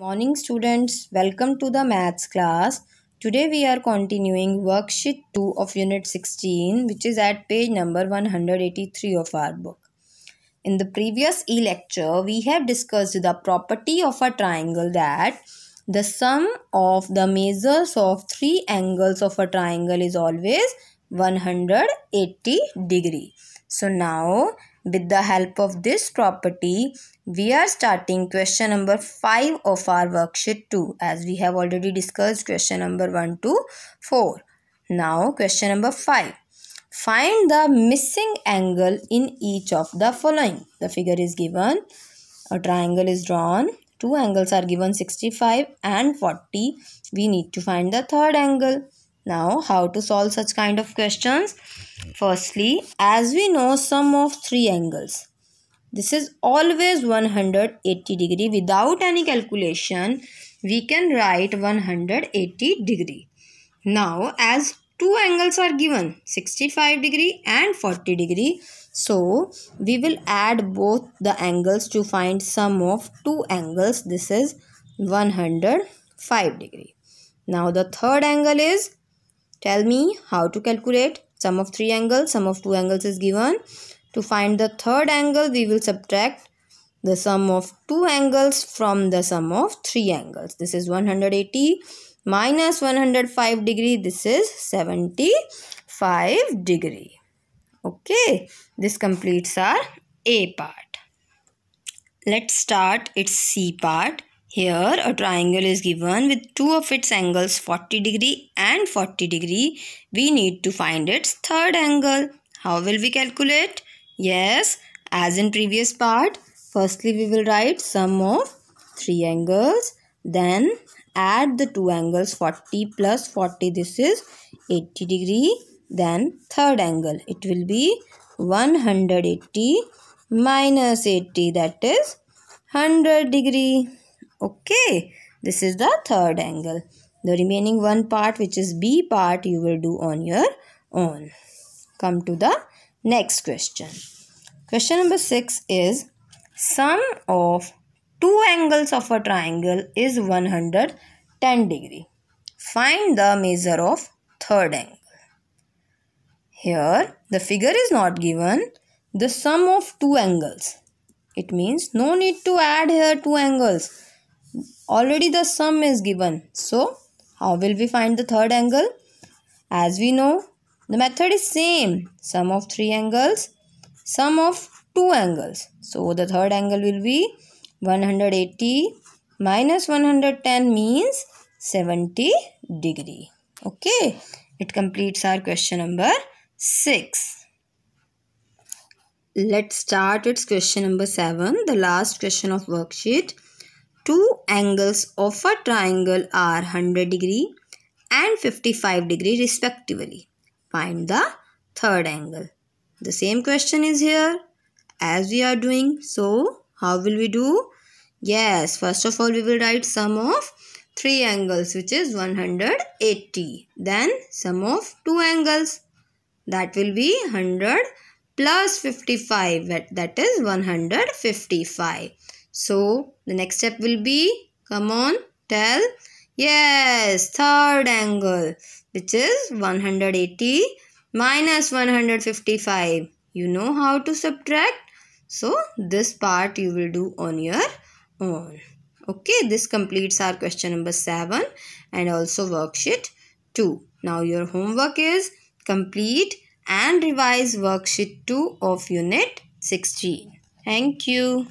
Morning students, welcome to the maths class. Today we are continuing worksheet 2 of unit 16 which is at page number 183 of our book. In the previous e-lecture we have discussed the property of a triangle that the sum of the measures of three angles of a triangle is always 180 degree. So now with the help of this property, we are starting question number 5 of our worksheet 2 as we have already discussed question number 1 to 4. Now question number 5. Find the missing angle in each of the following. The figure is given. A triangle is drawn. Two angles are given 65 and 40. We need to find the third angle. Now, how to solve such kind of questions? Firstly, as we know sum of three angles. This is always 180 degree. Without any calculation, we can write 180 degree. Now, as two angles are given, 65 degree and 40 degree. So, we will add both the angles to find sum of two angles. This is 105 degree. Now, the third angle is Tell me how to calculate sum of three angles, sum of two angles is given. To find the third angle, we will subtract the sum of two angles from the sum of three angles. This is 180 minus 105 degree. This is 75 degree. Okay, this completes our A part. Let's start its C part. Here a triangle is given with two of its angles 40 degree and 40 degree. We need to find its third angle. How will we calculate? Yes, as in previous part, firstly we will write sum of three angles. Then add the two angles 40 plus 40 this is 80 degree. Then third angle it will be 180 minus 80 that is 100 degree. Okay, this is the third angle. The remaining one part which is B part you will do on your own. Come to the next question. Question number 6 is sum of two angles of a triangle is 110 degree. Find the measure of third angle. Here the figure is not given. The sum of two angles. It means no need to add here two angles already the sum is given so how will we find the third angle as we know the method is same sum of three angles sum of two angles so the third angle will be 180 minus 110 means 70 degree okay it completes our question number 6 let's start with question number 7 the last question of worksheet two angles of a triangle are 100 degree and 55 degree respectively. Find the third angle. The same question is here as we are doing. So, how will we do? Yes, first of all we will write sum of three angles which is 180. Then sum of two angles that will be 100 plus 55 that is 155. So, the next step will be, come on, tell. Yes, third angle, which is 180 minus 155. You know how to subtract. So, this part you will do on your own. Okay, this completes our question number 7 and also worksheet 2. Now, your homework is complete and revise worksheet 2 of unit 16. Thank you.